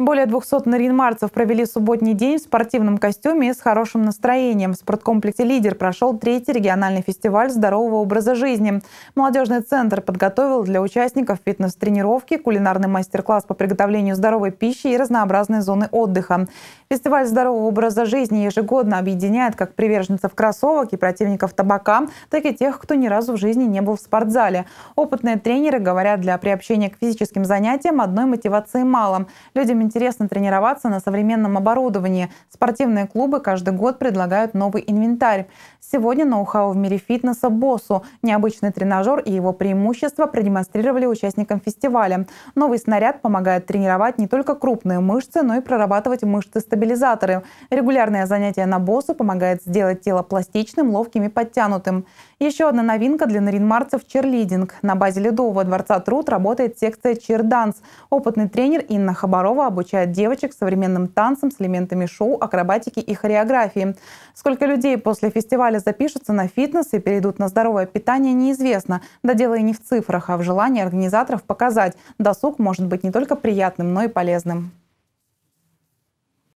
Более 200 наринмарцев провели субботний день в спортивном костюме и с хорошим настроением. В спорткомплексе «Лидер» прошел третий региональный фестиваль здорового образа жизни. Молодежный центр подготовил для участников фитнес-тренировки, кулинарный мастер-класс по приготовлению здоровой пищи и разнообразные зоны отдыха. Фестиваль здорового образа жизни ежегодно объединяет как приверженцев кроссовок и противников табака, так и тех, кто ни разу в жизни не был в спортзале. Опытные тренеры говорят, для приобщения к физическим занятиям одной мотивации мало. Люди интересно тренироваться на современном оборудовании. Спортивные клубы каждый год предлагают новый инвентарь. Сегодня ноу-хау в мире фитнеса «Боссу». Необычный тренажер и его преимущества продемонстрировали участникам фестиваля. Новый снаряд помогает тренировать не только крупные мышцы, но и прорабатывать мышцы-стабилизаторы. Регулярное занятие на «Боссу» помогает сделать тело пластичным, ловким и подтянутым. Еще одна новинка для наринмарцев – черлидинг. На базе Ледового дворца труд работает секция «Чирданс». Опытный тренер Инна Хабарова обучает девочек современным танцам с элементами шоу, акробатики и хореографии. Сколько людей после фестиваля запишутся на фитнес и перейдут на здоровое питание, неизвестно. Да дело и не в цифрах, а в желании организаторов показать. Досуг может быть не только приятным, но и полезным.